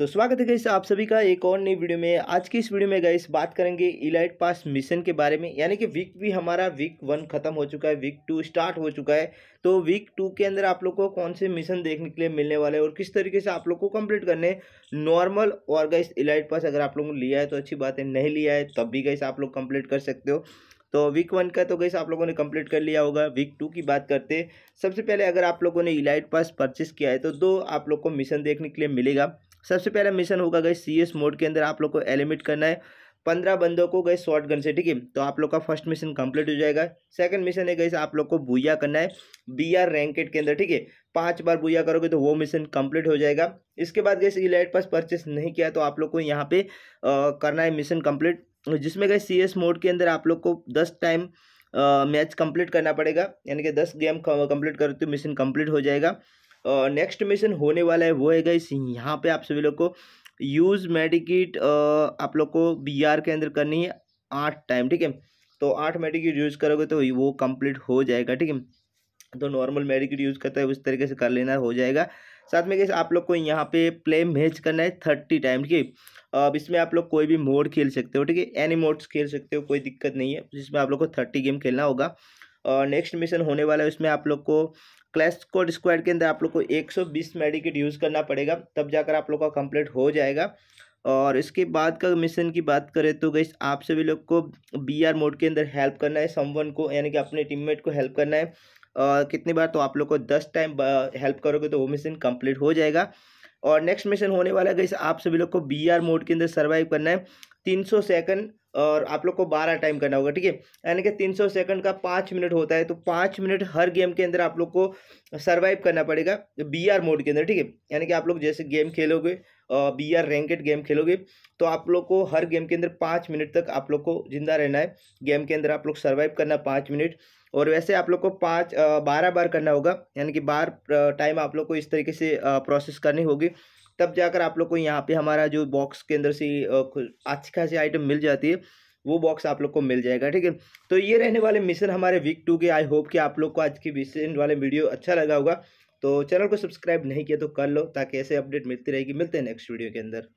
तो स्वागत है गैस आप सभी का एक और नई वीडियो में आज की इस वीडियो में गैस बात करेंगे इलाइट पास मिशन के बारे में यानी कि वीक भी हमारा वीक वन खत्म हो चुका है वीक टू स्टार्ट हो चुका है तो वीक टू के अंदर आप लोग को कौन से मिशन देखने के लिए मिलने वाले हैं और किस तरीके से आप लोग को कंप्लीट करने नॉर्मल और गैस इलाइट पास अगर आप लोगों ने लिया है तो अच्छी बात है नहीं लिया है तब भी गैस आप लोग कंप्लीट कर सकते हो तो वीक वन का तो गैस आप लोगों ने कंप्लीट कर लिया होगा वीक टू की बात करते सबसे पहले अगर आप लोगों ने इलाइट पास परचेस किया है तो दो आप लोग को मिशन देखने के लिए मिलेगा सबसे पहला मिशन होगा गई सी एस मोड के अंदर आप लोग को एलिमिट करना है पंद्रह बंदों को गए शॉर्ट गन से ठीक है तो आप लोग का फर्स्ट मिशन कंप्लीट हो जाएगा सेकंड मिशन है गई आप लोग को बुया करना है बी आर रैंकेट के अंदर ठीक है पांच बार बुया करोगे तो वो मिशन कंप्लीट हो जाएगा इसके बाद गई इलाइट पास परचेस नहीं किया तो आप लोग को यहाँ पे आ, करना है मिशन कंप्लीट जिसमें गए सी एस मोड के अंदर आप लोग को दस टाइम मैच कंप्लीट करना पड़ेगा यानी कि दस गेम कंप्लीट करो तो मिशन कंप्लीट हो जाएगा नेक्स्ट मिशन होने वाला है वो है गाइस यहाँ पे आप सभी लोग को यूज़ मेडिकेट आप लोग को बी आर के अंदर करनी है आठ टाइम ठीक है तो आठ मेडिकेट यूज़ करोगे तो वो कंप्लीट हो जाएगा ठीक है तो नॉर्मल मेडिकेट यूज़ करता है उस तरीके से कर लेना हो जाएगा साथ में कैसे आप लोग को यहाँ पे प्ले मैच करना है थर्टी टाइम ठीक है अब इसमें आप लोग कोई भी मोड खेल सकते हो ठीक है एनी मोड्स खेल सकते हो कोई दिक्कत नहीं है जिसमें आप लोग को थर्टी गेम खेलना होगा नेक्स्ट मिशन होने वाला है उसमें आप लोग को क्लैश कोड स्क्वाड के अंदर आप लोग को 120 मेडिकेट यूज़ करना पड़ेगा तब जाकर आप लोग का कंप्लीट हो जाएगा और इसके बाद का मिशन की बात करें तो गई आप सभी लोग को बी आर मोड के अंदर हेल्प करना है समवन को यानी कि अपने टीममेट को हेल्प करना है और कितनी बार तो आप लोग को दस टाइम हेल्प करोगे तो वो मिशन कंप्लीट हो जाएगा और नेक्स्ट मिशन होने वाला है आप सभी लोग को बी आर मोड के अंदर सर्वाइव करना है तीन सौ सेकंड और आप लोग को बारह टाइम करना होगा ठीक है यानी कि तीन सौ सेकंड का पाँच मिनट होता है तो पाँच मिनट हर गेम के अंदर आप लोग को सर्वाइव करना पड़ेगा बी आर मोड के अंदर ठीक है यानी कि आप लोग जैसे गेम खेलोगे बी आर रैंकेड गेम खेलोगे तो आप लोग को हर गेम के अंदर पाँच मिनट तक आप लोग को जिंदा रहना है गेम के अंदर आप लोग सर्वाइव करना पाँच मिनट और वैसे आप लोग को पाँच बारह बार करना होगा यानी कि बार टाइम आप लोग को इस तरीके से प्रोसेस करनी होगी तब जाकर आप लोग को यहाँ पे हमारा जो बॉक्स के अंदर से अच्छी खासी आइटम मिल जाती है वो बॉक्स आप लोग को मिल जाएगा ठीक है तो ये रहने वाले मिशन हमारे वीक टू के आई होप कि आप लोग को आज की विशेष वाले वीडियो अच्छा लगा होगा तो चैनल को सब्सक्राइब नहीं किया तो कर लो ताकि ऐसे अपडेट मिलती रहेगी मिलते हैं नेक्स्ट वीडियो के अंदर